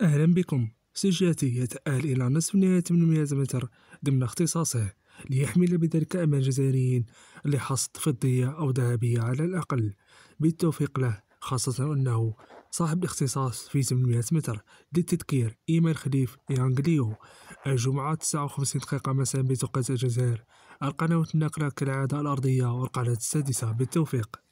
أهلا بكم سجاتي يتأهل إلى نصف نهاية 800 متر ضمن اختصاصه ليحمل بذلك أمان الجزائريين لحصد فضية أو ذهبية على الأقل بالتوفيق له خاصة أنه صاحب الاختصاص في 800 متر للتذكير إيمان خليف يانغليو الجمعة 59 دقيقة مساء بتوقيت الجزائر القنوات الناقلة كالعادة الأرضية والقناة السادسة بالتوفيق